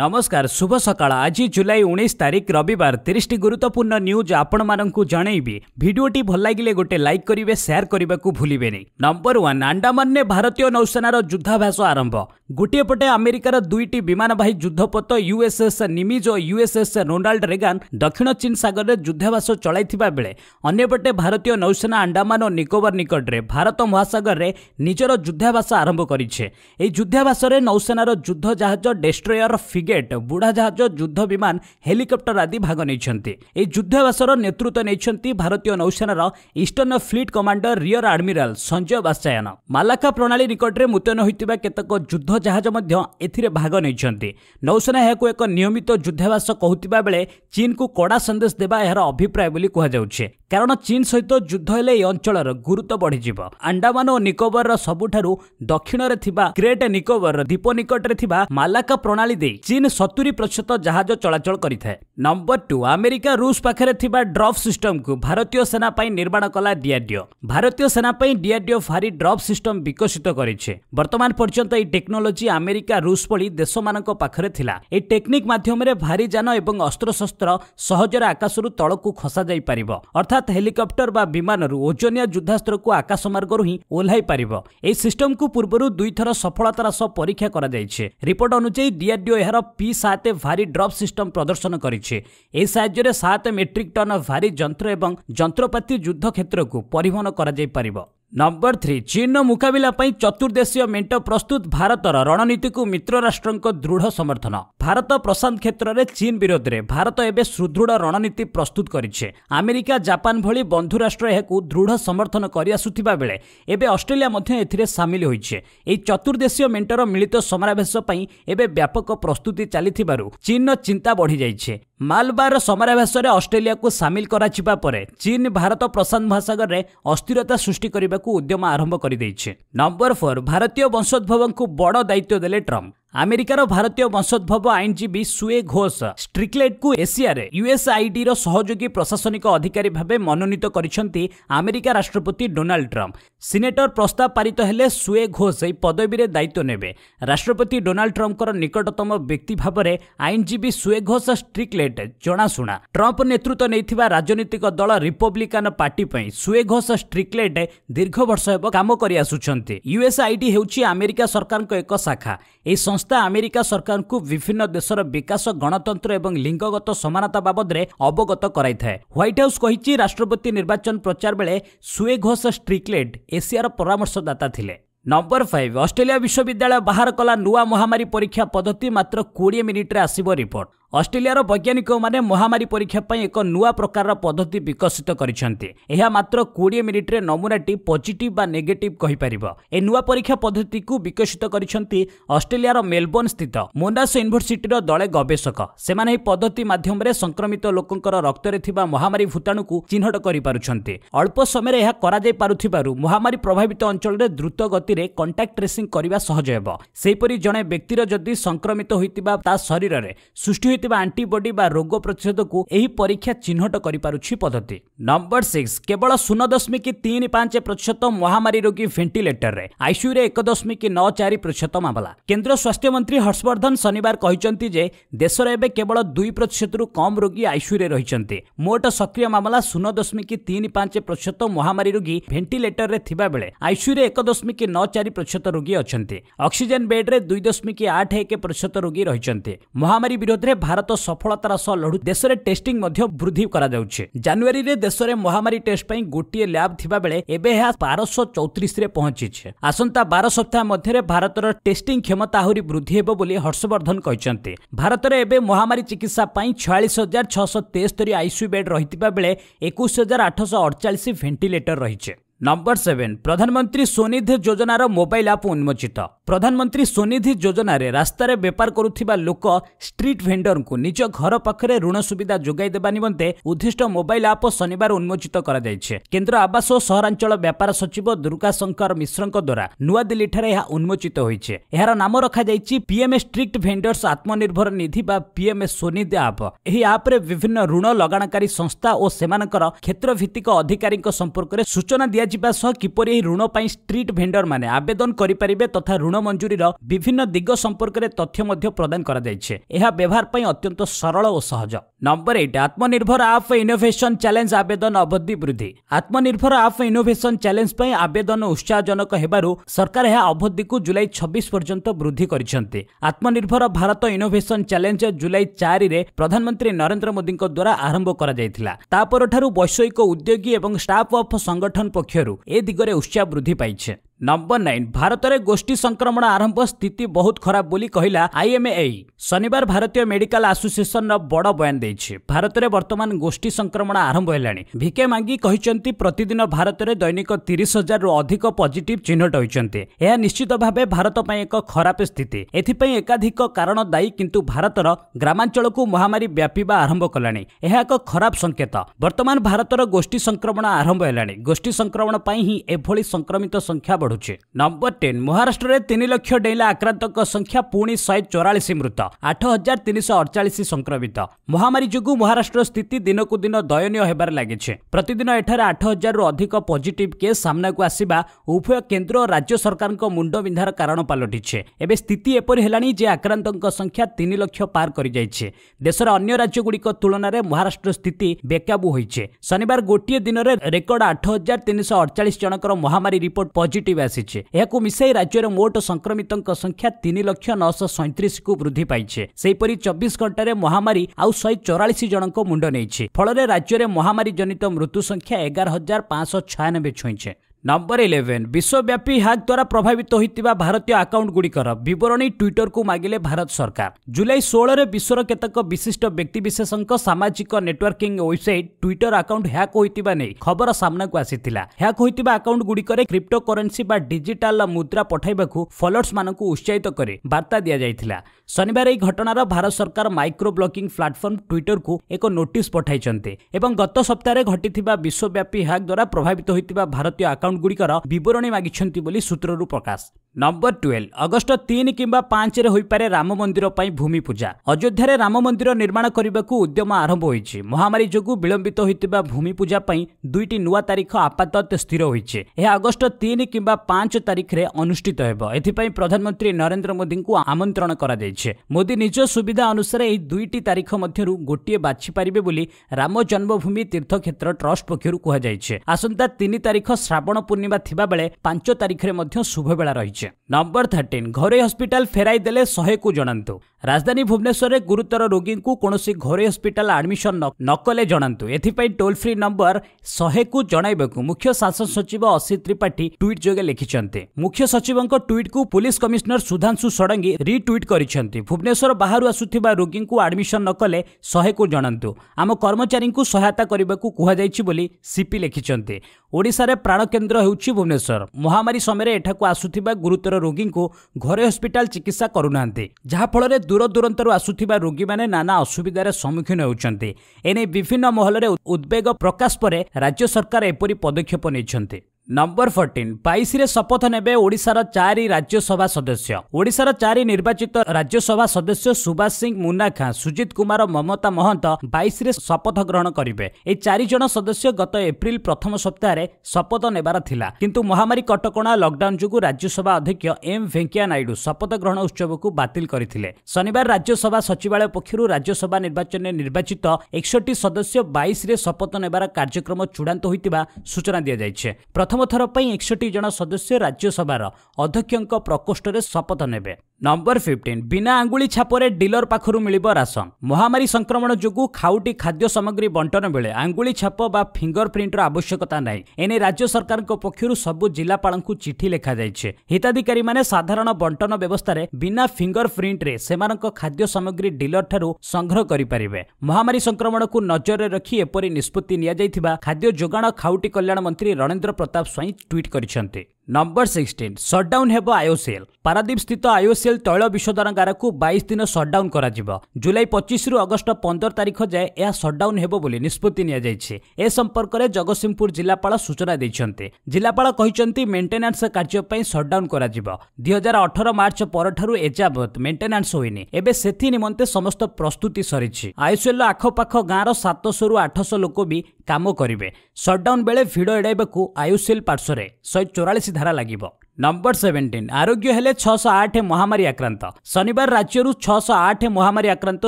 ନମସ୍କାର ଶୁଭ ସକାଳ ଆଜି ଜୁଲାଇ ଉଣେଇଶ ତାରିଖ ରବିବାର ତିରିଶଟି ଗୁରୁତ୍ୱପୂର୍ଣ୍ଣ ନ୍ୟୁଜ୍ ଆପଣମାନଙ୍କୁ ଜଣେଇବି ଭିଡ଼ିଓଟି ଭଲ ଲାଗିଲେ ଗୋଟେ ଲାଇକ୍ କରିବେ ସେୟାର କରିବାକୁ ଭୁଲିବେନି ନମ୍ବର ୱାନ୍ ଆଣ୍ଡାମାନରେ ଭାରତୀୟ ନୌସେନାର ଯୁଦ୍ଧାଭ୍ୟାସ ଆରମ୍ଭ ଗୋଟିଏ ପଟେ ଆମେରିକାର ଦୁଇଟି ବିମାନବାହୀ ଯୁଦ୍ଧପତ ୟୁଏସ୍ଏସ୍ ନିମିଜ୍ ଓ ୟୁଏସ୍ଏସ୍ ରୋନାଲ୍ଡ ରେଗାନ୍ ଦକ୍ଷିଣ ଚୀନ୍ ସାଗରରେ ଯୁଦ୍ଧାଭ୍ୟାସ ଚଳାଇଥିବା ବେଳେ ଅନ୍ୟପଟେ ଭାରତୀୟ ନୌସେନା ଆଣ୍ଡାମାନ ଓ ନିକୋବର ନିକଟରେ ଭାରତ ମହାସାଗରରେ ନିଜର ଯୁଦ୍ଧାଭ୍ୟାସ ଆରମ୍ଭ କରିଛେ ଏହି ଯୁଦ୍ଧାଭ୍ୟାସରେ ନୌସେନାର ଯୁଦ୍ଧ ଜାହାଜ ଡେଷ୍ଟ୍ରୟର ফ্রিগেট ବୁଡ଼ାଜାହାଜ ଯୁଦ୍ଧ ବିମାନ ହେଲିକପ୍ଟର ଆଦି ଭାଗ ନେଇଛନ୍ତି ଏହି ଯୁଦ୍ଧାଭ୍ୟାସର ନେତୃତ୍ୱ ନେଇଛନ୍ତି ଭାରତୀୟ ନୌସେନାର Eastern fleet commander rear admiral Sanjay Vatsayan Malacca ପ୍ରଣାଳୀ ନିକଟରେ ମୁତୟନ ହୋଇଥିବା କେତେକ ଯୁଦ୍ଧ ଜାହାଜ ମଧ୍ୟ ଏଥିରେ ଭାଗ ନେଇଛନ୍ତି ନୌସେନା ଏହାକୁ ଏକ ନିୟମିତ ଯୁଦ୍ଧାଭ୍ୟାସ କହୁଥିବା ବେଳେ ଚୀନକୁ କଡ଼ା ସନ୍ଦେଶ ଦେବା ଏହାର ଅଭିପ୍ରାୟ ବୋଲି କୁହାଯାଉଛି କାରଣ ଚୀନ ସହିତ ଯୁଦ୍ଧ ହେଲେ ଏହି ଅଞ୍ଚଳର ଗୁରୁତ୍ୱ ବଢ଼ିଯିବ ଆଣ୍ଡାମାନ ଓ ନିକୋବରର ସବୁଠାରୁ ଦକ୍ଷିଣରେ ଥିବା ଗ୍ରେଟ୍ ନିକୋବର ଦ୍ୱୀପ ନିକଟରେ ଥିବା ମାଲାକା ପ୍ରଣାଳୀ ଦେଇ ଚୀନ ସତୁରୀ ପ୍ରତିଶତ ଜାହାଜ ଚଳାଚଳ କରିଥାଏ ନମ୍ବର ଟୁ ଆମେରିକା ରୁଷ ପାଖରେ ଥିବା ଡ୍ରପ୍ ସିଷ୍ଟମକୁ ଭାରତୀୟ ସେନା ପାଇଁ ନିର୍ମାଣ କଲା ଡିଆର୍ଡିଓ ଭାରତୀୟ ସେନା ପାଇଁ ଡିଆର୍ଡିଓ ଭାରି ଡ୍ରପ୍ ସିଷ୍ଟମ ବିକଶିତ କରିଛି ବର୍ତ୍ତମାନ ପର୍ଯ୍ୟନ୍ତ ଏହି ଟେକ୍ନୋଲୋଜି ଆମେରିକା ରୁଷ ଭଳି ଦେଶମାନଙ୍କ ପାଖରେ ଥିଲା ଏହି ଟେକ୍ନିକ୍ ମାଧ୍ୟମରେ ଭାରି ଯାନ ଏବଂ ଅସ୍ତ୍ରଶସ୍ତ୍ର ସହଜରେ ଆକାଶରୁ ତଳକୁ ଖସାଯାଇପାରିବ ଅର୍ଥାତ୍ ହେଲିକପ୍ଟର ବା ବିମାନରୁ ଓଜନିଆ ଯୁଦ୍ଧାସ୍ତ୍ରକୁ ଆକାଶମାର୍ଗରୁ ହିଁ ଓହ୍ଲାଇ ପାରିବ ଏହି ସିଷ୍ଟମକୁ ପୂର୍ବରୁ ଦୁଇଥର ସଫଳତାର ସହ ପରୀକ୍ଷା କରାଯାଇଛି ରିପୋର୍ଟ ଅନୁଯାୟୀ ଡିଆର୍ଡିଓ ଏହାର পি সাত ভারী ড্রপ সিস্টম প্রদর্শন করেছে এই সাহায্যে সাত মেট্রিক টন ভারী যন্ত্র এবং যন্ত্রপাতি যুদ্ধক্ষেত্রକୁ ପରିବହନ କରାଯାଇପାରିବ ନମ୍ବର ଥ୍ରୀ ଚୀନର ମୁକାବିଲା ପାଇଁ ଚତୁର୍ଦ୍ଦେଶୀୟ ମେଣ୍ଟ ପ୍ରସ୍ତୁତ ଭାରତର ରଣନୀତିକୁ ମିତ୍ରରାଷ୍ଟ୍ରଙ୍କ ଦୃଢ଼ ସମର୍ଥନ ଭାରତ ପ୍ରଶାନ୍ତ କ୍ଷେତ୍ରରେ ଚୀନ ବିରୋଧରେ ଭାରତ ଏବେ ସୁଦୃଢ଼ ରଣନୀତି ପ୍ରସ୍ତୁତ କରିଛି ଆମେରିକା ଜାପାନ ଭଳି ବନ୍ଧୁ ରାଷ୍ଟ୍ର ଏହାକୁ ଦୃଢ଼ ସମର୍ଥନ କରିଆସୁଥିବା ବେଳେ ଏବେ ଅଷ୍ଟ୍ରେଲିଆ ମଧ୍ୟ ଏଥିରେ ସାମିଲ ହୋଇଛି ଏହି ଚତୁର୍ଦ୍ଦେଶୀୟ ମେଣ୍ଟର ମିଳିତ ସମରାଭ୍ୟାସ ପାଇଁ ଏବେ ବ୍ୟାପକ ପ୍ରସ୍ତୁତି ଚାଲିଥିବାରୁ ଚୀନର ଚିନ୍ତା ବଢ଼ିଯାଇଛି ମାଲବାର ସମରାଭ୍ୟାସରେ ଅଷ୍ଟ୍ରେଲିଆକୁ ସାମିଲ କରାଯିବା ପରେ ଚୀନ ଭାରତ ପ୍ରଶାନ୍ତ ମହାସାଗରରେ ଅସ୍ଥିରତା ସୃଷ୍ଟି କରିବାକୁ ଉଦ୍ୟମ ଆରମ୍ଭ କରିଦେଇଛି ନମ୍ବର ଫୋର୍ ଭାରତୀୟ ବଂଶୋଦ୍ଭବଙ୍କୁ ବଡ଼ ଦାୟିତ୍ୱ ଦେଲେ ଟ୍ରମ୍ପ ଆମେରିକାର ଭାରତୀୟ ବଂଶୋଦ୍ଭବ ଆଇନଜୀବୀ ସୁଏ ଘୋଷ ଷ୍ଟ୍ରିକ୍ଲେଟ୍କୁ ଏସିଆରେ ୟୁଏସ୍ଆଇଡିର ସହଯୋଗୀ ପ୍ରଶାସନିକ ଅଧିକାରୀ ଭାବେ ମନୋନୀତ କରିଛନ୍ତି ଆମେରିକା ରାଷ୍ଟ୍ରପତି ଡୋନାଲ୍ଡ ଟ୍ରମ୍ପ ସିନେଟର ପ୍ରସ୍ତାବ ପାରିତ ହେଲେ ସୁଏ ଘୋଷ ଏହି ପଦବୀରେ ଦାୟିତ୍ୱ ନେବେ ରାଷ୍ଟ୍ରପତି ଡୋନାଲ୍ଡ ଟ୍ରମ୍ପଙ୍କର ନିକଟତମ ବ୍ୟକ୍ତି ଭାବରେ ଆଇନଜୀବୀ ସୁଏ ଘୋଷ ଷ୍ଟ୍ରିକ୍ଲେଟ୍ ଜଣାଶୁଣା ଟ୍ରମ୍ପ ନେତୃତ୍ୱ ନେଇଥିବା ରାଜନୈତିକ ଦଳ ରିପବ୍ଲିକାନ୍ ପାର୍ଟି ପାଇଁ ସୁଏ ଘୋଷ ଷ୍ଟ୍ରିକ୍ଲେଟ୍ ଦୀର୍ଘ ବର୍ଷ ହେବ କାମ କରିଆସୁଛନ୍ତି ୟୁଏସ୍ଆଇଡି ହେଉଛି ଆମେରିକା ସରକାରଙ୍କ ଏକ ଶାଖା ଏହି ସଂସ୍ଥା ସଂସ୍ଥା ଆମେରିକା ସରକାରଙ୍କୁ ବିଭିନ୍ନ ଦେଶର ବିକାଶ ଗଣତନ୍ତ୍ର ଏବଂ ଲିଙ୍ଗଗତ ସମାନତା ବାବଦରେ ଅବଗତ କରାଇଥାଏ ହ୍ୱାଇଟ୍ ହାଉସ୍ କହିଛି ରାଷ୍ଟ୍ରପତି ନିର୍ବାଚନ ପ୍ରଚାର ବେଳେ ସୁଏ ଘୋଷ ଷ୍ଟ୍ରିକ୍ଲେଟ୍ ଏସିଆର ପରାମର୍ଶଦାତା ଥିଲେ ନମ୍ବର ଫାଇଭ୍ ଅଷ୍ଟ୍ରେଲିଆ ବିଶ୍ୱବିଦ୍ୟାଳୟ ବାହାର କଲା ନୂଆ ମହାମାରୀ ପରୀକ୍ଷା ପଦ୍ଧତି ମାତ୍ର କୋଡ଼ିଏ ମିନିଟ୍ରେ ଆସିବ ରିପୋର୍ଟ ଅଷ୍ଟ୍ରେଲିଆର ବୈଜ୍ଞାନିକମାନେ ମହାମାରୀ ପରୀକ୍ଷା ପାଇଁ ଏକ ନୂଆ ପ୍ରକାରର ପଦ୍ଧତି ବିକଶିତ କରିଛନ୍ତି ଏହା ମାତ୍ର କୋଡ଼ିଏ ମିନିଟ୍ରେ ନମୁନାଟି ପଜିଟିଭ୍ ବା ନେଗେଟିଭ୍ କହିପାରିବ ଏହି ନୂଆ ପରୀକ୍ଷା ପଦ୍ଧତିକୁ ବିକଶିତ କରିଛନ୍ତି ଅଷ୍ଟ୍ରେଲିଆର ମେଲବୋର୍ଣ୍ଣ ସ୍ଥିତ ମୋନାସ ୟୁନିଭର୍ସିଟିର ଦଳେ ଗବେଷକ ସେମାନେ ଏହି ପଦ୍ଧତି ମାଧ୍ୟମରେ ସଂକ୍ରମିତ ଲୋକଙ୍କର ରକ୍ତରେ ଥିବା ମହାମାରୀ ଭୂତାଣୁକୁ ଚିହ୍ନଟ କରିପାରୁଛନ୍ତି ଅଳ୍ପ ସମୟରେ ଏହା କରାଯାଇ ପାରୁଥିବାରୁ ମହାମାରୀ ପ୍ରଭାବିତ ଅଞ୍ଚଳରେ ଦ୍ରୁତ ଗତିରେ କଣ୍ଟାକ୍ଟ ଟ୍ରେସିଂ କରିବା ସହଜ ହେବ ସେହିପରି ଜଣେ ବ୍ୟକ୍ତିର ଯଦି ସଂକ୍ରମିତ ହୋଇଥିବା ତା ଶରୀରରେ ସୃଷ୍ଟି ହୋଇଥିବା ଆଣ୍ଟିବଡି ବା ରୋଗ ପ୍ରତିଶୋଧକୁ ଏହି ପରୀକ୍ଷା ଚିହ୍ନଟ କରିପାରୁଛି ପଦ୍ଧତି ନମ୍ବର ସିକ୍ସ କେବଳ ଶୂନ ଦଶମିକ ତିନି ପାଞ୍ଚ ପ୍ରତିଶତ ମହାମାରୀ ରୋଗୀ ଭେଣ୍ଟିଲେଟରରେ ଆଇସିୟୁରେ ଏକ ଦଶମିକ ନଅ ଚାରି ପ୍ରତିଶତ ମାମଲା କେନ୍ଦ୍ର ସ୍ୱାସ୍ଥ୍ୟମନ୍ତ୍ରୀ ହର୍ଷବର୍ଦ୍ଧନ ଶନିବାର କହିଛନ୍ତି ଯେ ଦେଶରେ ଏବେ କେବଳ ଦୁଇ ପ୍ରତିଶତରୁ କମ୍ ରୋଗୀ ଆଇସିୟୁରେ ରହିଛନ୍ତି ମୋଟ ସକ୍ରିୟ ମାମଲା ଶୂନ ଦଶମିକ ତିନି ପାଞ୍ଚ ପ୍ରତିଶତ ମହାମାରୀ ରୋଗୀ ଭେଣ୍ଟିଲେଟରରେ ଥିବାବେଳେ ଆଇସିୟୁରେ ଏକ ଦଶମିକ ନଅ ଚାରି ପ୍ରତିଶତ ରୋଗୀ ଅଛନ୍ତି ଅକ୍ସିଜେନ୍ ବେଡ୍ରେ ଦୁଇ ଦଶମିକ ଆଠ ଏକ ପ୍ରତିଶତ ରୋଗୀ ରହିଛନ୍ତି ମହାମାରୀ ବିରୋଧରେ ଭାରତ ସଫଳତାର ସହ ଲଢୁ ଦେଶରେ ଟେଷ୍ଟିଂ ମଧ୍ୟ ବୃଦ୍ଧି କରାଯାଉଛି ଜାନୁଆରୀରେ ଦେଶରେ ମହାମାରୀ ଟେଷ୍ଟ ପାଇଁ ଗୋଟିଏ ଲ୍ୟାବ୍ ଥିବାବେଳେ ଏବେ ଏହା ବାରଶହ ଚଉତିରିଶରେ ପହଞ୍ଚିଛି ଆସନ୍ତା ବାର ସପ୍ତାହ ମଧ୍ୟରେ ଭାରତର ଟେଷ୍ଟିଂ କ୍ଷମତା ଆହୁରି ବୃଦ୍ଧି ହେବ ବୋଲି ହର୍ଷବର୍ଦ୍ଧନ କହିଛନ୍ତି ଭାରତରେ ଏବେ ମହାମାରୀ ଚିକିତ୍ସା ପାଇଁ ଛୟାଳିଶ ହଜାର ଛଅଶହ ତେସ୍ତରୀ ଆଇସିୟୁ ବେଡ୍ ରହିଥିବା ବେଳେ ଏକୋଇଶ ହଜାର ଆଠଶହ ଅଡ଼ଚାଳିଶ ଭେଣ୍ଟିଲେଟର ରହିଛି ନମ୍ବର ସେଭେନ୍ ପ୍ରଧାନମନ୍ତ୍ରୀ ସ୍ୱନିଧି ଯୋଜନାର ମୋବାଇଲ୍ ଆପ୍ ଉନ୍ମୋଚିତ ପ୍ରଧାନମନ୍ତ୍ରୀ ସ୍ୱନିଧି ଯୋଜନାରେ ରାସ୍ତାରେ ବେପାର କରୁଥିବା ଲୋକ ଷ୍ଟ୍ରିଟ୍ ଭେଣ୍ଡରଙ୍କୁ ନିଜ ଘର ପାଖରେ ଋଣ ସୁବିଧା ଯୋଗାଇ ଦେବା ନିମନ୍ତେ ଉଦ୍ଦିଷ୍ଟ ମୋବାଇଲ୍ ଆପ୍ ଶନିବାର ଉନ୍ମୋଚିତ କରାଯାଇଛି କେନ୍ଦ୍ର ଆବାସ ଓ ସହରାଞ୍ଚଳ ବ୍ୟାପାର ସଚିବ ଦୁର୍ଗାଶଙ୍କର ମିଶ୍ରଙ୍କ ଦ୍ୱାରା ନୂଆଦିଲ୍ଲୀଠାରେ ଏହା ଉନ୍ମୋଚିତ ହୋଇଛି ଏହାର ନାମ ରଖାଯାଇଛି PM street vendors Atmanirbhar Nidhi ବା ପିଏମ୍ଏ ସ୍ୱନିଧି ଆପ୍ ଏହି ଆପ୍ରେ ବିଭିନ୍ନ ଋଣ ଲଗାଣକାରୀ ସଂସ୍ଥା ଓ ସେମାନଙ୍କର କ୍ଷେତ୍ରଭିତ୍ତିକ ଅଧିକାରୀଙ୍କ ସମ୍ପର୍କରେ ସୂଚନା ଦିଆଯାଇଛି କରାଯିବା ସହ କିପରି ଏହି ଋଣ ପାଇଁ ଷ୍ଟ୍ରିଟ୍ ଭେଣ୍ଡରମାନେ ଆବେଦନ କରିପାରିବେ ତଥା ଋଣ ମଞ୍ଜୁରୀର ବିଭିନ୍ନ ଦିଗ ସମ୍ପର୍କରେ ତଥ୍ୟ ମଧ୍ୟ ପ୍ରଦାନ କରାଯାଇଛି ଏହା ବ୍ୟବହାର ପାଇଁ ଅତ୍ୟନ୍ତ ସରଳ ଓ ସହଜ number eight Atmanirbhar app innovation challenge ଆବେଦନ ଅବଧି ବୃଦ୍ଧି ଆତ୍ମନିର୍ଭର ଆପ୍ ଇନୋଭେସନ୍ ଚ୍ୟାଲେଞ୍ଜ ପାଇଁ ଆବେଦନ ଉତ୍ସାହଜନକ ହେବାରୁ ସରକାର ଏହା ଅବଧିକୁ ଜୁଲାଇ ଛବିଶ ପର୍ଯ୍ୟନ୍ତ ବୃଦ୍ଧି କରିଛନ୍ତି ଆତ୍ମନିର୍ଭର ଭାରତ ଇନୋଭେସନ୍ ଚ୍ୟାଲେଞ୍ଜ ଜୁଲାଇ ଚାରିରେ ପ୍ରଧାନମନ୍ତ୍ରୀ ନରେନ୍ଦ୍ର ମୋଦିଙ୍କ ଦ୍ୱାରା ଆରମ୍ଭ କରାଯାଇଥିଲା ତା'ପରଠାରୁ ବୈଷୟିକ ଉଦ୍ୟୋଗୀ ଏବଂ ଷ୍ଟାଫ୍ ଅଫ୍ ସଂଗଠନ ପକ୍ଷ ମଧ୍ୟରୁ ଏ ଦିଗରେ ଉତ୍ସାହ ବୃଦ୍ଧି ପାଇଛି ନମ୍ବର ନାଇନ୍ ଭାରତରେ ଗୋଷ୍ଠୀ ସଂକ୍ରମଣ ଆରମ୍ଭ ସ୍ଥିତି ବହୁତ ଖରାପ ବୋଲି କହିଲା ଆଇଏମ୍ଏ ଶନିବାର ଭାରତୀୟ ମେଡିକାଲ ଆସୋସିଏସନର ବଡ଼ ବୟାନ ଦେଇଛି ଭାରତରେ ବର୍ତ୍ତମାନ ଗୋଷ୍ଠୀ ସଂକ୍ରମଣ ଆରମ୍ଭ ହେଲାଣି ଭିକେ ମାଙ୍ଗି କହିଛନ୍ତି ପ୍ରତିଦିନ ଭାରତରେ ଦୈନିକ ତିରିଶ ହଜାରରୁ ଅଧିକ ପଜିଟିଭ୍ ଚିହ୍ନଟ ହୋଇଛନ୍ତି ଏହା ନିଶ୍ଚିତ ଭାବେ ଭାରତ ପାଇଁ ଏକ ଖରାପ ସ୍ଥିତି ଏଥିପାଇଁ ଏକାଧିକ କାରଣ ଦାୟୀ କିନ୍ତୁ ଭାରତର ଗ୍ରାମାଞ୍ଚଳକୁ ମହାମାରୀ ବ୍ୟାପିବା ଆରମ୍ଭ କଲାଣି ଏହା ଏକ ଖରାପ ସଂକେତ ବର୍ତ୍ତମାନ ଭାରତର ଗୋଷ୍ଠୀ ସଂକ୍ରମଣ ଆରମ୍ଭ ହେଲାଣି ଗୋଷ୍ଠୀ ସଂକ୍ରମଣ ପାଇଁ ହିଁ ଏଭଳି ସଂକ୍ରମିତ ସଂଖ୍ୟା ବଢ଼ୁଛି ନମ୍ବର ଟେନ୍ ମହାରାଷ୍ଟ୍ରରେ ତିନି ଲକ୍ଷ ଡେଇଁଲା ଆକ୍ରାନ୍ତଙ୍କ ସଂଖ୍ୟା ପୁଣି ଶହେ ଚଉରାଳିଶ ମୃତ ଆଠ ହଜାର ତିନିଶହ ଅଡ଼ଚାଳିଶ ସଂକ୍ରମିତ ମହାମାରୀ ଯୋଗୁଁ ମହାରାଷ୍ଟ୍ରର ସ୍ଥିତି ଦିନକୁ ଦିନ ଦୟନୀୟ ହେବାରେ ଲାଗିଛି ପ୍ରତିଦିନ ଏଠାରେ ଆଠ ହଜାରରୁ ଅଧିକ ପଜିଟିଭ୍ କେସ୍ ସାମ୍ନାକୁ ଆସିବା ଉଭୟ କେନ୍ଦ୍ର ଓ ରାଜ୍ୟ ସରକାରଙ୍କ ମୁଣ୍ଡବିନ୍ଧାର କାରଣ ପାଲଟିଛି ଏବେ ସ୍ଥିତି ଏପରି ହେଲାଣି ଯେ ଆକ୍ରାନ୍ତଙ୍କ ସଂଖ୍ୟା ତିନି ଲକ୍ଷ ପାର କରିଯାଇଛି ଦେଶର ଅନ୍ୟ ରାଜ୍ୟଗୁଡ଼ିକ ତୁଳନାରେ ମହାରାଷ୍ଟ୍ର ସ୍ଥିତି ବେକାବୁ ହୋଇଛି ଶନିବାର ଗୋଟିଏ ଦିନରେ ରେକର୍ଡ ଆଠ ହଜାର ତିନିଶହ ଅଡ଼ଚାଳିଶ ଜଣଙ୍କର ମହାମାରୀ ରିପୋର୍ଟ ପଜିଟିଭ୍ ପଜିଟିଭ୍ ଆସିଛି ଏହାକୁ ମିଶାଇ ରାଜ୍ୟରେ ମୋଟ ସଂକ୍ରମିତଙ୍କ ସଂଖ୍ୟା ତିନି ଲକ୍ଷ ନଅଶହ ସଇଁତିରିଶକୁ ବୃଦ୍ଧି ପାଇଛି ସେହିପରି ଚବିଶ ଘଣ୍ଟାରେ ମହାମାରୀ ଆଉ ଶହେ ଚଉରାଳିଶ ଜଣଙ୍କ ମୁଣ୍ଡ ନେଇଛି ଫଳରେ ରାଜ୍ୟରେ ମହାମାରୀ ଜନିତ ମୃତ୍ୟୁ ସଂଖ୍ୟା ଏଗାର ହଜାର ପାଞ୍ଚଶହ ଛୟାନବେ ଛୁଇଁଛି ନମ୍ବର ଇଲେଭେନ୍ ବିଶ୍ୱବ୍ୟାପୀ ହ୍ୟାକ୍ ଦ୍ୱାରା ପ୍ରଭାବିତ ହୋଇଥିବା ଭାରତୀୟ ଆକାଉଣ୍ଟଗୁଡ଼ିକର ବିବରଣୀ ଟ୍ୱିଟରକୁ ମାଗିଲେ ଭାରତ ସରକାର ଜୁଲାଇ ଷୋହଳରେ ବିଶ୍ୱର କେତେକ ବିଶିଷ୍ଟ ବ୍ୟକ୍ତିବିଶେଷଙ୍କ ସାମାଜିକ networking website Twitter account hack ହୋଇଥିବା ନେଇ ଖବର ସାମ୍ନାକୁ ଆସିଥିଲା ହ୍ୟାକ୍ ହୋଇଥିବା ଆକାଉଣ୍ଟଗୁଡ଼ିକରେ କ୍ରିପ୍ଟୋ କରେନ୍ସି ବା ଡିଜିଟାଲ ମୁଦ୍ରା ପଠାଇବାକୁ ଫଲୋର୍ସମାନଙ୍କୁ ଉତ୍ସାହିତ କରି ବାର୍ତ୍ତା ଦିଆଯାଇଥିଲା ଶନିବାର ଏହି ଘଟଣାର ଭାରତ ସରକାର ମାଇକ୍ରୋ ବ୍ଲକିଂ ପ୍ଲାଟଫର୍ମ ଟ୍ୱିଟରକୁ ଏକ ନୋଟିସ୍ ପଠାଇଛନ୍ତି ଏବଂ ଗତ ସପ୍ତାହରେ ଘଟିଥିବା ବିଶ୍ୱବ୍ୟାପୀ ହ୍ୟାକ୍ ଦ୍ୱାରା ପ୍ରଭାବିତ ହୋଇଥିବା ଭାରତୀୟ ଆକାଉଣ୍ଟ ଆକାଉଣ୍ଟଗୁଡ଼ିକର ବିବରଣୀ ମାଗିଛନ୍ତି ବୋଲି ସୂତ୍ରରୁ ପ୍ରକାଶ ନମ୍ବର ଟୁଏଲ୍ଭ ଅଗଷ୍ଟ ତିନି କିମ୍ବା ପାଞ୍ଚରେ ହୋଇପାରେ ରାମ ମନ୍ଦିର ପାଇଁ ଭୂମି ପୂଜା ଅଯୋଧ୍ୟାରେ ରାମ ମନ୍ଦିର ନିର୍ମାଣ କରିବାକୁ ଉଦ୍ୟମ ଆରମ୍ଭ ହୋଇଛି ମହାମାରୀ ଯୋଗୁଁ ବିଳମ୍ବିତ ହୋଇଥିବା ଭୂମି ପୂଜା ପାଇଁ ଦୁଇଟି ନୂଆ ତାରିଖ ଆପାତତ ସ୍ଥିର ହୋଇଛି ଏହା ଅଗଷ୍ଟ ତିନି କିମ୍ବା ପାଞ୍ଚ ତାରିଖରେ ଅନୁଷ୍ଠିତ ହେବ ଏଥିପାଇଁ ପ୍ରଧାନମନ୍ତ୍ରୀ ନରେନ୍ଦ୍ର ମୋଦିଙ୍କୁ ଆମନ୍ତ୍ରଣ କରାଯାଇଛି ମୋଦି ନିଜ ସୁବିଧା ଅନୁସାରେ ଏହି ଦୁଇଟି ତାରିଖ ମଧ୍ୟରୁ ଗୋଟିଏ ବାଛି ପାରିବେ ବୋଲି ରାମ ଜନ୍ମଭୂମି ତୀର୍ଥକ୍ଷେତ୍ର ଟ୍ରଷ୍ଟ ପକ୍ଷରୁ କୁହାଯାଇଛି ଆସନ୍ତା ତିନି ତାରିଖ ଶ୍ରାବଣ ପୂର୍ଣ୍ଣିମା ଥିବାବେଳେ ପାଞ୍ଚ ତାରିଖରେ ମଧ୍ୟ ଶୁଭବେଳା ରହିଛି ନମ୍ବର ଥାର୍ଟିନ୍ ଘରୋଇ ହସ୍ପିଟାଲ ଫେରାଇ ଦେଲେ ଶହେକୁ ଜଣାନ୍ତୁ ରାଜଧାନୀ ଭୁବନେଶ୍ୱରରେ ଗୁରୁତର ରୋଗୀଙ୍କୁ କୌଣସି ଘରୋଇ ହସ୍ପିଟାଲ ଆଡମିସନ ନକଲେ ଜଣାନ୍ତୁ ଏଥିପାଇଁ ଟୋଲ୍ ଫ୍ରି ନମ୍ବର ଶହେକୁ ଜଣାଇବାକୁ ମୁଖ୍ୟ ଶାସନ ସଚିବ ଅସିତ ତ୍ରିପାଠୀ ଟ୍ୱିଟ୍ ଯୋଗେ ଲେଖିଛନ୍ତି ମୁଖ୍ୟ ସଚିବଙ୍କ ଟ୍ୱିଟ୍କୁ police commissioner Sudhanshu Sarangi retweet କରିଛନ୍ତି ଭୁବନେଶ୍ୱର ବାହାରୁ ଆସୁଥିବା ରୋଗୀଙ୍କୁ ଆଡମିସନ ନକଲେ ଶହେକୁ ଜଣାନ୍ତୁ ଆମ କର୍ମଚାରୀଙ୍କୁ ସହାୟତା କରିବାକୁ କୁହାଯାଇଛି ବୋଲି ସିପି ଲେଖିଛନ୍ତି ଓଡ଼ିଶାରେ ପ୍ରାଣକେନ୍ଦ୍ର ହେଉଛି ଭୁବନେଶ୍ୱର ମହାମାରୀ ସମୟରେ ଏଠାକୁ ଆସୁଥିବା ଗୁରୁତର ରୋଗୀଙ୍କୁ ଘରେ ହସ୍ପିଟାଲ ଚିକିତ୍ସା କରୁନାହାନ୍ତି ଯାହାଫଳରେ ଦୂରଦୂରାନ୍ତରୁ ଆସୁଥିବା ରୋଗୀମାନେ ନାନା ଅସୁବିଧାର ସମ୍ମୁଖୀନ ହେଉଛନ୍ତି ଏନେଇ ବିଭିନ୍ନ ମହଲରେ ଉଦ୍ବେଗ ପ୍ରକାଶ ପରେ ରାଜ୍ୟ ସରକାର ଏପରି ପଦକ୍ଷେପ ନେଇଛନ୍ତି ନମ୍ବର ଫର୍ଟିନ୍ ବାଇଶରେ ଶପଥ ନେବେ ଓଡ଼ିଶାର ଚାରି ରାଜ୍ୟସଭା ସଦସ୍ୟ ଓଡ଼ିଶାର ଚାରି ନିର୍ବାଚିତ ରାଜ୍ୟସଭା ସଦସ୍ୟ ସୁବାସ ସିଂ ମୁନା ଖାଁ ସୁଜିତ କୁମାର ମମତା ମହନ୍ତ ବାଇଶରେ ଶପଥ ଗ୍ରହଣ କରିବେ ଏହି ଚାରି ଜଣ ସଦସ୍ୟ ଗତ ଏପ୍ରିଲ ପ୍ରଥମ ସପ୍ତାହରେ ଶପଥ ନେବାର ଥିଲା କିନ୍ତୁ ମହାମାରୀ କଟକଣା ଲକ୍ଡାଉନ୍ ଯୋଗୁଁ ରାଜ୍ୟସଭା ଅଧ୍ୟକ୍ଷ ଏମ୍ ଭେଙ୍କିୟା ନାଇଡୁ ଶପଥ ଗ୍ରହଣ ଉତ୍ସବକୁ ବାତିଲ କରିଥିଲେ ଶନିବାର ରାଜ୍ୟସଭା ସଚିବାଳୟ ପକ୍ଷରୁ ରାଜ୍ୟସଭା ନିର୍ବାଚନରେ ନିର୍ବାଚିତ ଏକଷଠି ସଦସ୍ୟ ବାଇଶରେ ଶପଥ ନେବାର କାର୍ଯ୍ୟକ୍ରମ ଚୂଡ଼ାନ୍ତ ହୋଇଥିବା ସୂଚନା ଦିଆଯାଇଛି ପ୍ରଥମଥର ପାଇଁ ଏକଷଠି ଜଣ ସଦସ୍ୟ ରାଜ୍ୟସଭାର ଅଧ୍ୟକ୍ଷଙ୍କ ପ୍ରକୋଷ୍ଠରେ ଶପଥ ନେବେ ନମ୍ବର ଫିଫ୍ଟିନ୍ ବିନା ଆଙ୍ଗୁଳି ଛାପରେ ଡିଲର ପାଖରୁ ମିଳିବ ରାସନ ମହାମାରୀ ସଂକ୍ରମଣ ଯୋଗୁଁ ଖାଉଟି ଖାଦ୍ୟ ସାମଗ୍ରୀ ବଣ୍ଟନ ବେଳେ ଆଙ୍ଗୁଳି ଛାପ ବା ଫିଙ୍ଗର ପ୍ରିଣ୍ଟର ଆବଶ୍ୟକତା ନାହିଁ ଏନେଇ ରାଜ୍ୟ ସରକାରଙ୍କ ପକ୍ଷରୁ ସବୁ ଜିଲ୍ଲାପାଳଙ୍କୁ ଚିଠି ଲେଖାଯାଇଛି ହିତାଧିକାରୀମାନେ ସାଧାରଣ ବଣ୍ଟନ ବ୍ୟବସ୍ଥାରେ ବିନା ଫିଙ୍ଗର ପ୍ରିଣ୍ଟରେ ସେମାନଙ୍କ ଖାଦ୍ୟ ସାମଗ୍ରୀ ଡିଲରଠାରୁ ସଂଗ୍ରହ କରିପାରିବେ ମହାମାରୀ ସଂକ୍ରମଣକୁ ନଜରରେ ରଖି ଏପରି ନିଷ୍ପତ୍ତି ନିଆଯାଇଥିବା ଖାଦ୍ୟ ଯୋଗାଣ ଖାଉଟି କଲ୍ୟାଣ ମନ୍ତ୍ରୀ ରଣେନ୍ଦ୍ର ପ୍ରତାପ आप स्वयं ट्विट କରିଛନ୍ତି ନମ୍ବର ସିକ୍ସଟିନ୍ ସଟ୍ଡାଉନ୍ ହେବ ଆଇଓସିଏଲ୍ ପାରାଦୀପ ସ୍ଥିତ ଆଇଓସିଏଲ୍ ତୈଳ ବିଶୋଧନାଗାରକୁ ବାଇଶ ଦିନ ସଟ୍ଡାଉନ୍ କରାଯିବ ଜୁଲାଇ ପଚିଶରୁ ଅଗଷ୍ଟ ପନ୍ଦର ତାରିଖ ଯାଏଁ ଏହା ସଟ୍ଡାଉନ୍ ହେବ ବୋଲି ନିଷ୍ପତ୍ତି ନିଆଯାଇଛି ଏ ସମ୍ପର୍କରେ ଜଗତସିଂହପୁର ଜିଲ୍ଲାପାଳ ସୂଚନା ଦେଇଛନ୍ତି ଜିଲ୍ଲାପାଳ କହିଛନ୍ତି ମେଣ୍ଟେନାନ୍ସ କାର୍ଯ୍ୟ ପାଇଁ ସଟ୍ଡାଉନ୍ କରାଯିବ ଦୁଇ ହଜାର ଅଠର ମାର୍ଚ୍ଚ ପରଠାରୁ ଏଯାବତ୍ ମେଣ୍ଟେନାନ୍ସ ହୋଇନି ଏବେ ସେଥି ନିମନ୍ତେ ସମସ୍ତ ପ୍ରସ୍ତୁତି ସରିଛି ଆଇଓସିଏଲ୍ର ଆଖପାଖ ଗାଁର ସାତଶହରୁ ଆଠଶହ ଲୋକ ବି କାମ କରିବେ ସଟ୍ଡାଉନ୍ ବେଳେ ଭିଡ଼ ଏଡ଼ାଇବାକୁ ଆଇଓସିଏଲ୍ ପାର୍ଶ୍ୱରେ ଶହେ ଚଉରାଳିଶ ଧରା ଲାଗିବ ନମ୍ବର ସେଭେଣ୍ଟିନ୍ ଆରୋଗ୍ୟ ହେଲେ ଛଅଶହ ଆଠ ମହାମାରୀ ଆକ୍ରାନ୍ତ ଶନିବାର ରାଜ୍ୟରୁ ଛଅଶହ ଆଠ ମହାମାରୀ ଆକ୍ରାନ୍ତ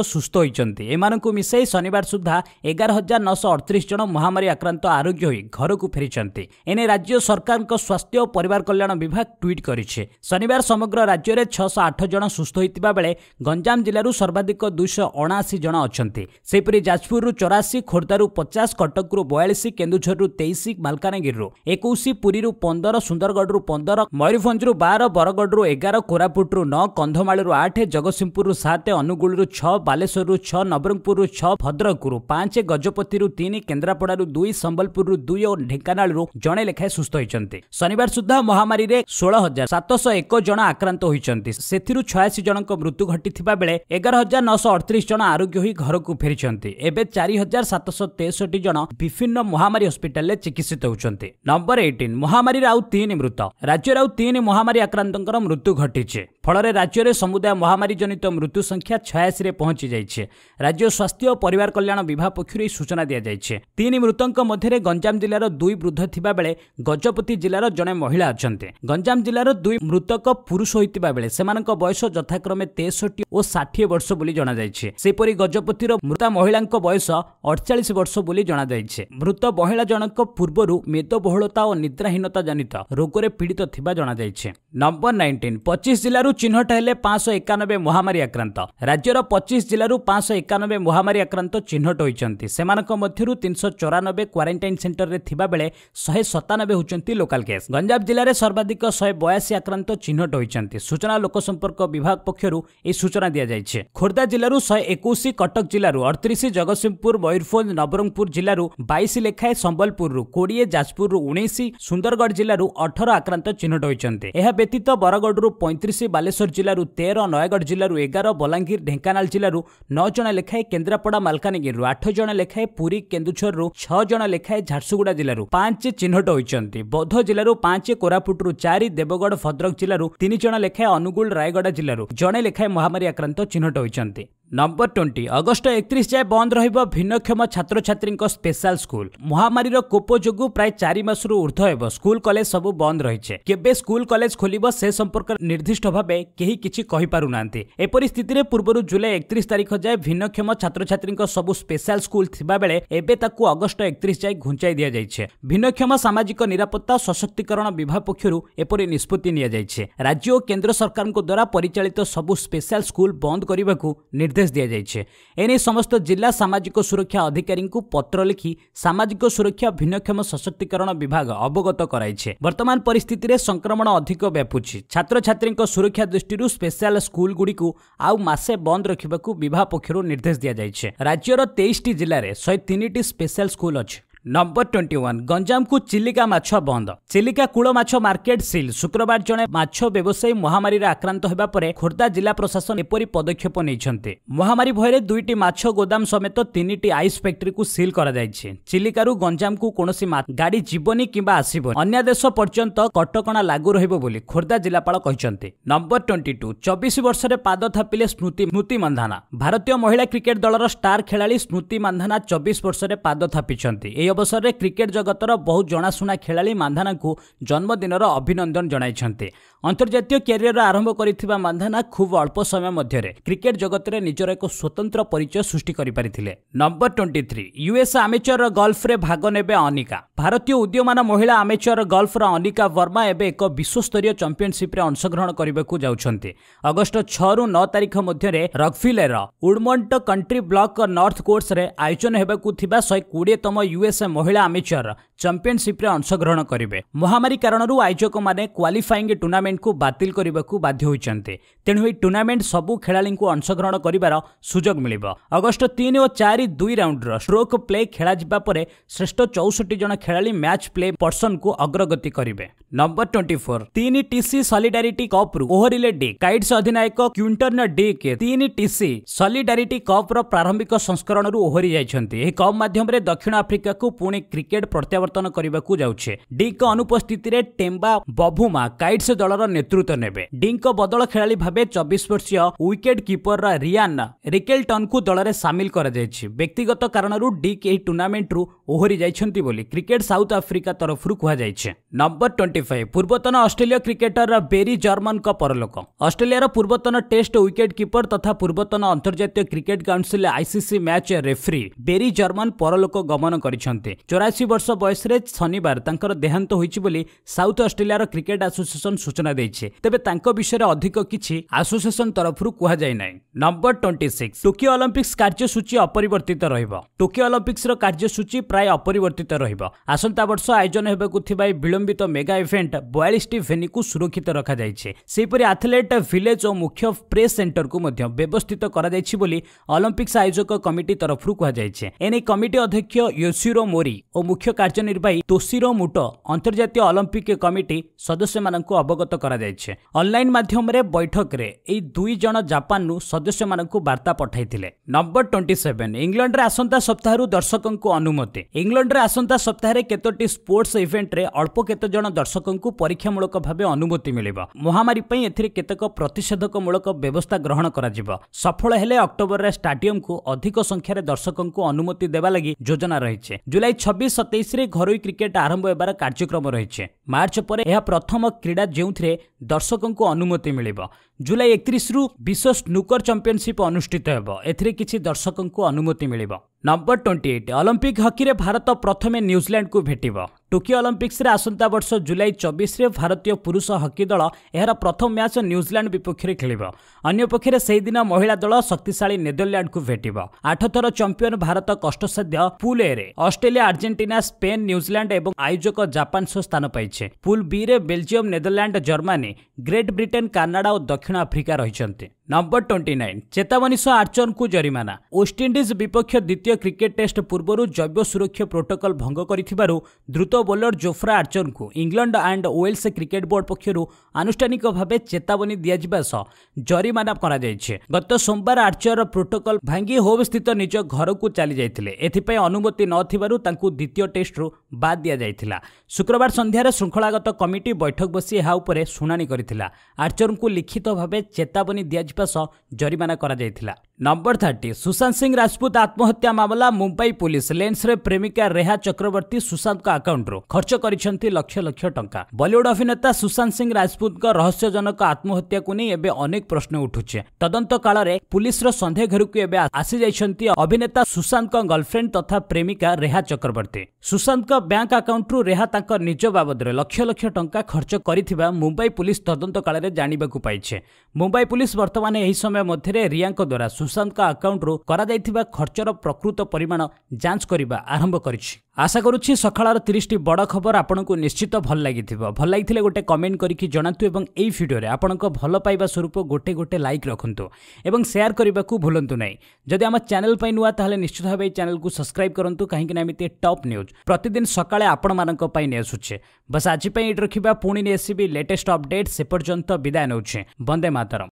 ସୁସ୍ଥ ହୋଇଛନ୍ତି ଏମାନଙ୍କୁ ମିଶାଇ ଶନିବାର ସୁଦ୍ଧା ଏଗାର ହଜାର ନଅଶହ ଅଠତିରିଶ ଜଣ ମହାମାରୀ ଆକ୍ରାନ୍ତ ଆରୋଗ୍ୟ ହୋଇ ଘରକୁ ଫେରିଛନ୍ତି ଏନେ ରାଜ୍ୟ ସରକାରଙ୍କ ସ୍ୱାସ୍ଥ୍ୟ ଓ ପରିବାର କଲ୍ୟାଣ ବିଭାଗ ଟ୍ୱିଟ୍ କରିଛି ଶନିବାର ସମଗ୍ର ରାଜ୍ୟରେ ଛଅଶହ ଆଠ ଜଣ ସୁସ୍ଥ ହୋଇଥିବା ବେଳେ ଗଞ୍ଜାମ ଜିଲ୍ଲାରୁ ସର୍ବାଧିକ ଦୁଇଶହ ଅଣାଅଶୀ ଜଣ ଅଛନ୍ତି ସେହିପରି ଯାଜପୁରରୁ ଚଉରାଅଶୀ ଖୋର୍ଦ୍ଧାରୁ ପଚାଶ କଟକରୁ ବୟାଳିଶ କେନ୍ଦୁଝରରୁ ତେଇଶ ମାଲକାନଗିରିରୁ ଏକୋଇଶ ପୁରୀରୁ ପନ୍ଦର ସୁନ୍ଦରଗଡ଼ରୁ ପନ୍ଦର ମୟୂରଭଞ୍ଜରୁ ବାର ବରଗଡ଼ରୁ ଏଗାର କୋରାପୁଟରୁ ନଅ କନ୍ଧମାଳରୁ ଆଠ ଜଗତସିଂହପୁରରୁ ସାତ ଅନୁଗୁଳରୁ ଛଅ ବାଲେଶ୍ୱରରୁ ଛଅ ନବରଙ୍ଗପୁରରୁ ଛଅ ଭଦ୍ରକରୁ ପାଞ୍ଚ ଗଜପତିରୁ ତିନି କେନ୍ଦ୍ରାପଡ଼ାରୁ ଦୁଇ ସମ୍ବଲପୁରରୁ ଦୁଇ ଓ ଢେଙ୍କାନାଳରୁ ଜଣେ ଲେଖାଏଁ ସୁସ୍ଥ ହୋଇଛନ୍ତି ଶନିବାର ସୁଦ୍ଧା ମହାମାରୀରେ ଷୋହଳ ହଜାର ସାତଶହ ଏକ ଜଣ ଆକ୍ରାନ୍ତ ହୋଇଛନ୍ତି ସେଥିରୁ ଛୟାଅଶି ଜଣଙ୍କ ମୃତ୍ୟୁ ଘଟିଥିବା ବେଳେ ଏଗାର ହଜାର ନଅଶହ ଅଠତିରିଶ ଜଣ ଆରୋଗ୍ୟ ହୋଇ ଘରକୁ ଫେରିଛନ୍ତି ଏବେ ଚାରି ହଜାର ସାତଶହ ତେଷଠି ଜଣ ବିଭିନ୍ନ ମହାମାରୀ ହସ୍ପିଟାଲରେ ଚିକିତ୍ସିତ ହେଉଛନ୍ତି ନମ୍ବର ଏଇଟିନ୍ ମହାମାରୀରେ ଆଉ ତିନି ମୃତ ରାଜ୍ୟରେ ଆଉ ତିନି ମହାମାରୀ ଆକ୍ରାନ୍ତଙ୍କର ମୃତ୍ୟୁ ଘଟିଛି ଫଳରେ ରାଜ୍ୟରେ ସମୁଦାୟ ମହାମାରୀ ଜନିତ ମୃତ୍ୟୁ ସଂଖ୍ୟା ଛୟାଅଶୀରେ ପହଞ୍ଚି ଯାଇଛି ରାଜ୍ୟ ସ୍ୱାସ୍ଥ୍ୟ ଓ ପରିବାର କଲ୍ୟାଣ ବିଭାଗ ପକ୍ଷରୁ ଏହି ସୂଚନା ଦିଆଯାଇଛି ତିନି ମୃତଙ୍କ ମଧ୍ୟରେ ଗଞ୍ଜାମ ଜିଲ୍ଲାର ଦୁଇ ବୃଦ୍ଧ ଥିବାବେଳେ ଗଜପତି ଜିଲ୍ଲାର ଜଣେ ମହିଳା ଅଛନ୍ତି ଗଞ୍ଜାମ ଜିଲ୍ଲାର ଦୁଇ ମୃତକ ପୁରୁଷ ହୋଇଥିବାବେଳେ ସେମାନଙ୍କ ବୟସ ଯଥାକ୍ରମେ ତେଷଠି ଓ ଷାଠିଏ ବର୍ଷ ବୋଲି ଜଣାଯାଇଛି ସେହିପରି ଗଜପତିର ମୃତା ମହିଳାଙ୍କ ବୟସ ଅଠଚାଳିଶ ବର୍ଷ ବୋଲି ଜଣାଯାଇଛି ମୃତ ମହିଳା ଜଣଙ୍କ ପୂର୍ବରୁ ମେଦବହୁଳତା ଓ ନିଦ୍ରାହୀନତା ଜନିତ ରୋଗରେ ପୀଡ଼ିତ ଥିବା କରିଥିବା ଜଣାଯାଇଛି ନମ୍ବର ନାଇଣ୍ଟିନ୍ ପଚିଶ ଜିଲ୍ଲାରୁ ଚିହ୍ନଟ ହେଲେ ପାଞ୍ଚଶହ ଏକାନବେ ମହାମାରୀ ଆକ୍ରାନ୍ତ ରାଜ୍ୟର ପଚିଶ ଜିଲ୍ଲାରୁ ପାଞ୍ଚଶହ ଏକାନବେ ମହାମାରୀ ଆକ୍ରାନ୍ତ ଚିହ୍ନଟ ହୋଇଛନ୍ତି ସେମାନଙ୍କ ମଧ୍ୟରୁ ତିନିଶହ ଚଉରାନବେ କ୍ୱାରେଣ୍ଟାଇନ୍ ସେଣ୍ଟରରେ ଥିବାବେଳେ ଶହେ ସତାନବେ ହେଉଛନ୍ତି ଲୋକାଲ କେସ୍ ଗଞ୍ଜାମ ଜିଲ୍ଲାରେ ସର୍ବାଧିକ ଶହେ ବୟାଅଶୀ ଆକ୍ରାନ୍ତ ଚିହ୍ନଟ ହୋଇଛନ୍ତି ସୂଚନା ଲୋକ ସମ୍ପର୍କ ବିଭାଗ ପକ୍ଷରୁ ଏହି ସୂଚନା ଦିଆଯାଇଛି ଖୋର୍ଦ୍ଧା ଜିଲ୍ଲାରୁ ଶହେ ଏକୋଇଶ କଟକ ଜିଲ୍ଲାରୁ ଅଠତିରିଶ ଜଗତସିଂହପୁର ମୟୂରଭଞ୍ଜ ନବରଙ୍ଗପୁର ଜିଲ୍ଲାରୁ ବାଇଶ ଲେଖାଏଁ ସମ୍ବଲପୁରରୁ କୋଡ଼ିଏ ଯାଜପୁରରୁ ଉଣେଇଶ ସୁନ୍ଦରଗଡ଼ ଜିଲ୍ଲାରୁ ଅଠର ଆକ୍ରାନ୍ତ ଚିହ୍ନଟ ନିକଟ ହୋଇଛନ୍ତି ଏହା ବ୍ୟତୀତ ବରଗଡ଼ରୁ ପଇଁତିରିଶ ବାଲେଶ୍ୱର ଜିଲ୍ଲାରୁ ତେର ନୟାଗଡ଼ ଜିଲ୍ଲାରୁ ଏଗାର ବଲାଙ୍ଗୀର ଢେଙ୍କାନାଳ ଜିଲ୍ଲାରୁ ନଅ ଜଣ ଲେଖାଏଁ କେନ୍ଦ୍ରାପଡ଼ା ମାଲକାନଗିରିରୁ ଆଠ ଜଣ ଲେଖାଏଁ ପୁରୀ କେନ୍ଦୁଝରରୁ ଛଅ ଜଣ ଲେଖାଏଁ ଝାରସୁଗୁଡ଼ା ଜିଲ୍ଲାରୁ ପାଞ୍ଚ ଚିହ୍ନଟ ହୋଇଛନ୍ତି ବୌଦ୍ଧ ଜିଲ୍ଲାରୁ ପାଞ୍ଚ କୋରାପୁଟରୁ ଚାରି ଦେବଗଡ଼ ଭଦ୍ରକ ଜିଲ୍ଲାରୁ ତିନି ଜଣ ଲେଖାଏଁ ଅନୁଗୁଳ ରାୟଗଡ଼ା ଜିଲ୍ଲାରୁ ଜଣେ ଲେଖାଏଁ ମହାମାରୀ ଆକ୍ରାନ୍ତ ଚିହ୍ନଟ ହୋଇଛନ୍ତି ନମ୍ବର ଟ୍ୱେଣ୍ଟି ଅଗଷ୍ଟ ଏକତିରିଶ ଯାଏଁ ବନ୍ଦ ରହିବ ଭିନ୍ନକ୍ଷମ ଛାତ୍ରଛାତ୍ରୀଙ୍କ ସ୍ପେଶାଲ ସ୍କୁଲ ମହାମାରୀର କୋପ ଯୋଗୁଁ ପ୍ରାୟ ଚାରି ମାସରୁ ଉର୍ଦ୍ଧ୍ୱ ହେବ ସ୍କୁଲ କଲେଜ ସବୁ ବନ୍ଦ ରହିଛି କେବେ ସ୍କୁଲ କଲେଜ ଖୋଲିବ ସେ ସମ୍ପର୍କରେ ନିର୍ଦ୍ଦିଷ୍ଟ ଭାବେ କେହି କିଛି କହିପାରୁନାହାନ୍ତି ଏପରି ସ୍ଥିତିରେ ପୂର୍ବରୁ ଜୁଲାଇ ଏକତିରିଶ ତାରିଖ ଯାଏଁ ଭିନ୍ନକ୍ଷମ ଛାତ୍ରଛାତ୍ରୀଙ୍କ ସବୁ ସ୍ପେଶାଲ ସ୍କୁଲ ଥିବାବେଳେ ଏବେ ତାକୁ ଅଗଷ୍ଟ ଏକତିରିଶ ଯାଏଁ ଘୁଞ୍ଚାଇ ଦିଆଯାଇଛି ଭିନ୍ନକ୍ଷମ ସାମାଜିକ ନିରାପତ୍ତା ସଶକ୍ତିକରଣ ବିଭାଗ ପକ୍ଷରୁ ଏପରି ନିଷ୍ପତ୍ତି ନିଆଯାଇଛି ରାଜ୍ୟ ଓ କେନ୍ଦ୍ର ସରକାରଙ୍କ ଦ୍ୱାରା ପରିଚାଳିତ ସବୁ ସ୍ପେଶାଲ ସ୍କୁଲ ବନ୍ଦ କରିବାକୁ ନିର୍ଦ୍ଦେଶ ନିର୍ଦ୍ଦେଶ ଦିଆଯାଇଛି ଏନେଇ ସମସ୍ତ ଜିଲ୍ଲା ସାମାଜିକ ସୁରକ୍ଷା ଅଧିକାରୀଙ୍କୁ ପତ୍ର ଲେଖି ସାମାଜିକ ସୁରକ୍ଷା ଭିନ୍ନକ୍ଷମ ସଶକ୍ତିକରଣ ବିଭାଗ ଅବଗତ କରାଇଛି ବର୍ତ୍ତମାନ ପରିସ୍ଥିତିରେ ସଂକ୍ରମଣ ଅଧିକ ବ୍ୟାପୁଛି ଛାତ୍ରଛାତ୍ରୀଙ୍କ ସୁରକ୍ଷା ଦୃଷ୍ଟିରୁ ସ୍ପେଶାଲ ସ୍କୁଲଗୁଡ଼ିକୁ ଆଉ ମାସେ ବନ୍ଦ ରଖିବାକୁ ବିଭାଗ ପକ୍ଷରୁ ନିର୍ଦ୍ଦେଶ ଦିଆଯାଇଛି ରାଜ୍ୟର ତେଇଶଟି ଜିଲ୍ଲାରେ ଶହେ ତିନିଟି ସ୍ପେଶାଲ ସ୍କୁଲ ଅଛି ନମ୍ବର ଟ୍ୱେଣ୍ଟି ୱାନ୍ ଗଞ୍ଜାମକୁ ଚିଲିକା ମାଛ ବନ୍ଦ ଚିଲିକା କୂଳ ମାଛ ମାର୍କେଟ ସିଲ୍ ଶୁକ୍ରବାର ଜଣେ ମାଛ ବ୍ୟବସାୟୀ ମହାମାରୀରେ ଆକ୍ରାନ୍ତ ହେବା ପରେ ଖୋର୍ଦ୍ଧା ଜିଲ୍ଲା ପ୍ରଶାସନ ଏପରି ପଦକ୍ଷେପ ନେଇଛନ୍ତି ମହାମାରୀ ଭୟରେ ଦୁଇଟି ମାଛ ଗୋଦାମ ସମେତ ତିନିଟି ଆଇସ୍ ଫ୍ୟାକ୍ଟ୍ରିକୁ ସିଲ୍ କରାଯାଇଛି ଚିଲିକାରୁ ଗଞ୍ଜାମକୁ କୌଣସି ଗାଡ଼ି ଯିବନି କିମ୍ବା ଆସିବନି ଅନ୍ୟ ଦେଶ ପର୍ଯ୍ୟନ୍ତ କଟକଣା ଲାଗୁ ରହିବ ବୋଲି ଖୋର୍ଦ୍ଧା ଜିଲ୍ଲାପାଳ କହିଛନ୍ତି ନମ୍ବର ଟ୍ୱେଣ୍ଟି ଟୁ ଚବିଶ ବର୍ଷରେ ପାଦ ଥାପିଲେ ସ୍ମୃତି ସ୍ମୃତି ମନ୍ଧାନା ଭାରତୀୟ ମହିଳା କ୍ରିକେଟ୍ ଦଳର ଷ୍ଟାର୍ ଖେଳାଳି ସ୍ମୃତି ମନ୍ଧାନା ଚବିଶ ବର୍ଷରେ ପାଦ ଥାପିଛନ୍ତି ଏହି ଅବସରରେ କ୍ରିକେଟ୍ ଜଗତର ବହୁ ଜଣାଶୁଣା ଖେଳାଳି ମାନ୍ଧାନାଙ୍କୁ ଜନ୍ମଦିନର ଅଭିନନ୍ଦନ ଜଣାଇଛନ୍ତି ଅନ୍ତର୍ଜାତୀୟ କ୍ୟାରିୟର ଆରମ୍ଭ କରିଥିବା ମାନ୍ଧାନା ଖୁବ୍ ଅଳ୍ପ ସମୟ ମଧ୍ୟରେ କ୍ରିକେଟ୍ ଜଗତରେ ନିଜର ଏକ ସ୍ୱତନ୍ତ୍ର ପରିଚୟ ସୃଷ୍ଟି କରିପାରିଥିଲେ number twenty three US amateur ଗଲ୍ଫରେ ଭାଗ ନେବେ ଅନିକା ଭାରତୀୟ ଉଦ୍ୟମାନ ମହିଳା ଆମେଚର ଗଲ୍ଫର ଅନିକା ବର୍ମା ଏବେ ଏକ ବିଶ୍ୱସ୍ତରୀୟ ଚମ୍ପିୟନ୍ସିପ୍ରେ ଅଂଶଗ୍ରହଣ କରିବାକୁ ଯାଉଛନ୍ତି ଅଗଷ୍ଟ ଛଅରୁ ନଅ ତାରିଖ ମଧ୍ୟରେ ରଗ୍ଫିଲେର ଉଡ୍ମଣ୍ଟ କଣ୍ଟ୍ରି ବ୍ଲକ ନର୍ଥ କୋର୍ସରେ ଆୟୋଜନ ହେବାକୁ ଥିବା ଶହେ କୋଡ଼ିଏତମ ୟୁଏସ୍ ମହିଳା ଆମେଚର ଚମ୍ପିୟନ୍ସିପ୍ରେ ଅଂଶଗ୍ରହଣ କରିବେ ମହାମାରୀ କାରଣରୁ ଆୟୋଜକମାନେ କ୍ୱାଲିଫାଇଙ୍ଗ୍ ଟୁର୍ଣ୍ଣାମେଣ୍ଟ ଟୁର୍ଣ୍ଣାମେଣ୍ଟକୁ ବାତିଲ କରିବାକୁ ବାଧ୍ୟ ହୋଇଛନ୍ତି ତେଣୁ ଏହି ଟୁର୍ଣ୍ଣାମେଣ୍ଟ ସବୁ ଖେଳାଳିଙ୍କୁ ଅଂଶଗ୍ରହଣ କରିବାର ସୁଯୋଗ ମିଳିବ ଅଗଷ୍ଟ ତିନି ଓ ଚାରି ଦୁଇ ରାଉଣ୍ଡର ଷ୍ଟ୍ରୋକ୍ ପ୍ଲେ ଖେଳାଯିବା ପରେ ଶ୍ରେଷ୍ଠ ଚଉଷଠି ଜଣ ଖେଳାଳି ମ୍ୟାଚ୍ ପ୍ଲେ ପର୍ସନ୍କୁ ଅଗ୍ରଗତି କରିବେ ନମ୍ବର ଟ୍ୱେଣ୍ଟି ଫୋର୍ ତିନି ଟିସି ସଲିଡାରିଟି କପ୍ରୁ ଓହରିଲେ ଡିକ୍ କାଇଡ୍ସ ଅଧିନାୟକ କ୍ୟୁଣ୍ଟର୍ନ ଡିକ୍ ତିନି ଟିସି ସଲିଡାରିଟି କପ୍ର ପ୍ରାରମ୍ଭିକ ସଂସ୍କରଣରୁ ଓହରି ଯାଇଛନ୍ତି ଏହି କପ୍ ମାଧ୍ୟମରେ ଦକ୍ଷିଣ ଆଫ୍ରିକାକୁ ପୁଣି କ୍ରିକେଟ୍ ପ୍ରତ୍ୟାବର୍ତ୍ତନ କରିବାକୁ ଯାଉଛି ଡିକ୍ଙ୍କ ଅନୁପସ୍ଥିତିରେ ଟେମ୍ବା ବଭୁମା କାଇଡ୍ସ ଦଳର ନେତୃତ୍ୱ ନେବେ ଡିଙ୍କ ବଦଳ ଖେଳାଳି ଭାବେ ଚବିଶ ବର୍ଷୀୟ ୱିକେଟ୍ କିପର ରିଆନ୍ ରିକେଲଟନ୍ଙ୍କୁ ଦଳରେ ସାମିଲ କରାଯାଇଛି ବ୍ୟକ୍ତିଗତ କାରଣରୁ ଡିକ୍ ଏହି ଟୁର୍ଣ୍ଣାମେଣ୍ଟରୁ ଓହରି ଯାଇଛନ୍ତି ବୋଲି କ୍ରିକେଟ୍ ସାଉଥ୍ ଆଫ୍ରିକା ତରଫରୁ କୁହାଯାଇଛି ନମ୍ବର ଟ୍ୱେଣ୍ଟି ଫାଇଭ୍ ପୂର୍ବତନ ଅଷ୍ଟ୍ରେଲୀୟ କ୍ରିକେଟର ବେରି ଜର୍ମନଙ୍କ ପରଲୋକ ଅଷ୍ଟ୍ରେଲିଆର ପୂର୍ବତନ ଟେଷ୍ଟ ୱିକେଟ୍ କିପର ତଥା ପୂର୍ବତନ ଅନ୍ତର୍ଜାତୀୟ cricket council ICC match referee Barry Jarman ପରଲୋକ ଗମନ କରିଛନ୍ତି ଚୌରାଅଶୀ ବର୍ଷ ବୟସରେ ଶନିବାର ତାଙ୍କର ଦେହାନ୍ତ ହୋଇଛି ବୋଲି ସାଉଥ ଅଷ୍ଟ୍ରେଲିଆର କ୍ରିକେଟ୍ ଆସୋସିଏସନ୍ ସୂଚନା ଦେଇଛି ତେବେ ତାଙ୍କ ବିଷୟରେ ଅଧିକ କିଛି ଆସୋସିଏସନ ତରଫରୁ କୁହାଯାଇ ନାହିଁ number twenty six Tokyo Olympics କାର୍ଯ୍ୟସୂଚୀ ଅପରିବର୍ତ୍ତିତ ରହିବ ଟୋକିଓ ଅଲିମ୍ପିକ୍ସର କାର୍ଯ୍ୟସୂଚୀ ପ୍ରାୟ ଅପରିବର୍ତ୍ତିତ ରହିବ ଆସନ୍ତା ବର୍ଷ ଆୟୋଜନ ହେବାକୁ ଥିବା ଏହି ବିଳମ୍ବିତ ମେଗା ଇଭେଣ୍ଟ ବୟାଳିଶଟି ଭେନିକୁ ସୁରକ୍ଷିତ ରଖାଯାଇଛି ସେହିପରି ଆଥଲେଟ୍ ଭିଲେଜ ଓ ମୁଖ୍ୟ ପ୍ରେସ୍ ସେଣ୍ଟରକୁ ମଧ୍ୟ ବ୍ୟବସ୍ଥିତ କରାଯାଇଛି ବୋଲି ଅଲିମ୍ପିକ୍ସ ଆୟୋଜକ କମିଟି ତରଫରୁ କୁହାଯାଇଛି ଏନେଇ କମିଟି ଅଧ୍ୟକ୍ଷ ୟୋସିରୋ ମୋରି ଓ ମୁଖ୍ୟ କାର୍ଯ୍ୟନିର୍ବାହୀ ତୋସିରୋ ମୁଟୋ ଅନ୍ତର୍ଜାତୀୟ ଅଲିମ୍ପିକ୍ କମିଟି ସଦସ୍ୟମାନଙ୍କୁ ଅବଗତ କରାଯାଇଛି ଅନ୍ଲାଇନ୍ ମାଧ୍ୟମରେ ବୈଠକରେ ଏହି ଦୁଇ ଜଣ ଜାପାନରୁ ସଦସ୍ୟମାନଙ୍କୁ ବାର୍ତ୍ତା ପଠାଇଥିଲେ ନମ୍ବର ଟ୍ୱେଣ୍ଟି ସେଭେନ୍ ଇଂଲଣ୍ଡରେ ଆସନ୍ତା ସପ୍ତାହରୁ ଦର୍ଶକଙ୍କୁ ଅନୁମତି ଇଂଲଣ୍ଡରେ ଆସନ୍ତା ସପ୍ତାହରେ କେତୋଟି ସ୍ପୋର୍ଟସ୍ ଇଭେଣ୍ଟରେ ଅଳ୍ପ କେତେଜଣ ଦର୍ଶକଙ୍କୁ ପରୀକ୍ଷାମୂଳକ ଭାବେ ଅନୁମତି ମିଳିବ ମହାମାରୀ ପାଇଁ ଏଥିରେ କେତେକ ପ୍ରତିଷେଧକମୂଳକ ବ୍ୟବସ୍ଥା ଗ୍ରହଣ କରାଯିବ ସଫଳ ହେଲେ ଅକ୍ଟୋବରରେ ଷ୍ଟାଡିୟମକୁ ଅଧିକ ସଂଖ୍ୟାରେ ଦର୍ଶକଙ୍କୁ ଅନୁମତି ଦେବା ଲାଗି ଯୋଜନା ରହିଛି ଜୁଲାଇ ଛବିଶ ସତେଇଶରେ ଘରୋଇ କ୍ରିକେଟ୍ ଆରମ୍ଭ ହେବାର କାର୍ଯ୍ୟକ୍ରମ ରହିଛି ମାର୍ଚ୍ଚ ପରେ ଏହା ପ୍ରଥମ କ୍ରୀଡ଼ା ଯେଉଁଥିରେ ଏଥିରେ ଦର୍ଶକଙ୍କୁ ଅନୁମତି ମିଳିବ ଜୁଲାଇ ଏକତିରିଶରୁ ବିଶ୍ୱ ସ୍ନୁକର ଚମ୍ପିଅନସିପ୍ ଅନୁଷ୍ଠିତ ହେବ ଏଥିରେ କିଛି ଦର୍ଶକଙ୍କୁ ଅନୁମତି ମିଳିବ ନମ୍ବର ଟ୍ୱେଣ୍ଟି ଏଇଟ୍ ଅଲମ୍ପିକ୍ ହକିରେ ଭାରତ ପ୍ରଥମେ ନ୍ୟୁଜିଲାଣ୍ଡକୁ ଭେଟିବ ଟୋକିଓ ଅଲମ୍ପିକ୍ସରେ ଆସନ୍ତା ବର୍ଷ ଜୁଲାଇ ଚବିଶରେ ଭାରତୀୟ ପୁରୁଷ ହକି ଦଳ ଏହାର ପ୍ରଥମ ମ୍ୟାଚ୍ ନ୍ୟୁଜିଲାଣ୍ଡ ବିପକ୍ଷରେ ଖେଳିବ ଅନ୍ୟପକ୍ଷରେ ସେହିଦିନ ମହିଳା ଦଳ ଶକ୍ତିଶାଳୀ ନେଦରଲ୍ୟାଣ୍ଡକୁ ଭେଟିବ ଆଠଥର ଚମ୍ପିୟନ୍ ଭାରତ କଷ୍ଟସାଧ୍ୟ ପୁଲ୍ ଏରେ ଅଷ୍ଟ୍ରେଲିଆ ଆର୍ଜେଣ୍ଟିନା ସ୍ପେନ୍ ନ୍ୟୁଜିଲାଣ୍ଡ ଏବଂ ଆୟୋଜକ ଜାପାନ ସହ ସ୍ଥାନ ପାଇଛି ପୁଲ୍ ବିରେ Belgium Netherland Germany great Britain Canada ଓ ଦକ୍ଷିଣ ଦକ୍ଷିଣ ଆଫ୍ରିକା ରହିଛନ୍ତି ନମ୍ବର ଟ୍ୱେଣ୍ଟି ନାଇନ୍ ଚେତାବନିଶ ଆର୍ଚରଙ୍କୁ ଜରିମାନା ୱେଷ୍ଟଇଣ୍ଡିଜ୍ ବିପକ୍ଷ ଦ୍ୱିତୀୟ କ୍ରିକେଟ୍ ଟେଷ୍ଟ ପୂର୍ବରୁ ଜୈବ ସୁରକ୍ଷା ପ୍ରୋଟୋକଲ୍ ଭଙ୍ଗ କରିଥିବାରୁ ଦ୍ରୁତ ବୋଲର ଜୋଫ୍ରା ଆର୍ଚରଙ୍କୁ England and Wales cricket board ପକ୍ଷରୁ ଆନୁଷ୍ଠାନିକ ଭାବେ ଚେତାବନୀ ଦିଆଯିବା ସହ ଜରିମାନା କରାଯାଇଛି ଗତ ସୋମବାର ଆର୍ଚର ପ୍ରୋଟୋକଲ୍ ଭାଙ୍ଗି ହୋବ୍ ସ୍ଥିତ ନିଜ ଘରକୁ ଚାଲିଯାଇଥିଲେ ଏଥିପାଇଁ ଅନୁମତି ନଥିବାରୁ ତାଙ୍କୁ ଦ୍ୱିତୀୟ ଟେଷ୍ଟରୁ ବାଦ୍ ଦିଆଯାଇଥିଲା ଶୁକ୍ରବାର ସନ୍ଧ୍ୟାରେ ଶୃଙ୍ଖଳାଗତ କମିଟି ବୈଠକ ବସି ଏହା ଉପରେ ଶୁଣାଣି କରିଥିଲା ଆର୍ଚରଙ୍କୁ ଲିଖିତ ଭାବେ ଚେତାବନୀ ଦିଆଯିବ କରାଯାଇଥିବା ସହ ଜରିମାନା କରାଯାଇଥିଲା ନମ୍ବର ଥାର୍ଟି ସୁଶାନ୍ତ ସିଂ ରାଜପୁତ ଆତ୍ମହତ୍ୟା ମାମଲା ମୁମ୍ବାଇ ପୁଲିସ ଲେନ୍ସରେ ପ୍ରେମିକା ରେହା ଚକ୍ରବର୍ତ୍ତୀ ସୁଶାନ୍ତଙ୍କ ଆକାଉଣ୍ଟରୁ ଖର୍ଚ୍ଚ କରିଛନ୍ତି ଲକ୍ଷ ଲକ୍ଷ ଟଙ୍କା ବଲିଉଡ ଅଭିନେତା ସୁଶାନ୍ତ ସିଂ ରାଜପୁତଙ୍କ ରହସ୍ୟଜନକ ଆତ୍ମହତ୍ୟାକୁ ନେଇ ଏବେ ଅନେକ ପ୍ରଶ୍ନ ଉଠୁଛି ତଦନ୍ତ କାଳରେ ପୁଲିସର ସନ୍ଦେହ ଘେରକୁ ଏବେ ଆସିଯାଇଛନ୍ତି ଅଭିନେତା ସୁଶାନ୍ତଙ୍କ ଗର୍ଲଫ୍ରେଣ୍ଡ ତଥା ପ୍ରେମିକା ରେହା ଚକ୍ରବର୍ତ୍ତୀ ସୁଶାନ୍ତଙ୍କ ବ୍ୟାଙ୍କ ଆକାଉଣ୍ଟରୁ ରେହା ତାଙ୍କ ନିଜ ବାବଦରେ ଲକ୍ଷ ଲକ୍ଷ ଟଙ୍କା ଖର୍ଚ୍ଚ କରିଥିବା ମୁମ୍ବାଇ ପୁଲିସ ତଦନ୍ତ କାଳରେ ଜାଣିବାକୁ ପାଇଛି ମୁମ୍ବାଇ ପୁଲିସ ବର୍ତ୍ତମାନ ଗୁଇନ୍ଦାମାନେ ଏହି ସମୟ ମଧ୍ୟରେ ରିୟାଙ୍କ ଦ୍ୱାରା ସୁଶାନ୍ତଙ୍କ ଆକାଉଣ୍ଟରୁ କରାଯାଇଥିବା ଖର୍ଚ୍ଚର ପ୍ରକୃତ ପରିମାଣ ଯାଞ୍ଚ କରିବା ଆରମ୍ଭ କରିଛି ଆଶା କରୁଛି ସକାଳର ତିରିଶଟି ବଡ଼ ଖବର ଆପଣଙ୍କୁ ନିଶ୍ଚିତ ଭଲ ଲାଗିଥିବ ଭଲ ଲାଗିଥିଲେ ଗୋଟେ କମେଣ୍ଟ କରିକି ଜଣାନ୍ତୁ ଏବଂ ଏହି ଭିଡ଼ିଓରେ ଆପଣଙ୍କ ଭଲ ପାଇବା ସ୍ୱରୂପ ଗୋଟେ ଗୋଟେ ଲାଇକ୍ ରଖନ୍ତୁ ଏବଂ ସେୟାର କରିବାକୁ ଭୁଲନ୍ତୁ ନାହିଁ ଯଦି ଆମ ଚ୍ୟାନେଲ ପାଇଁ ନୂଆ ତାହେଲେ ନିଶ୍ଚିତ ଭାବେ ଏହି ଚ୍ୟାନେଲକୁ ସବସ୍କ୍ରାଇବ କରନ୍ତୁ କାହିଁକିନା ଏମିତି ଟପ୍ ନ୍ୟୁଜ୍ ପ୍ରତିଦିନ ସକାଳେ ଆପଣମାନଙ୍କ ପାଇଁ ନେଇଆସୁଛେ ବାସ୍ ଆଜି ପାଇଁ ଏଇଠି ରଖିବା ପୁଣି ନେଇ ଆସିବି ଲେଟେଷ୍ଟ ଅପଡେଟ୍ ସେ ପର୍ଯ୍ୟନ୍ତ ବିଦାୟ ନେଉଛେ ବନ୍ଦେ ମାତରମ୍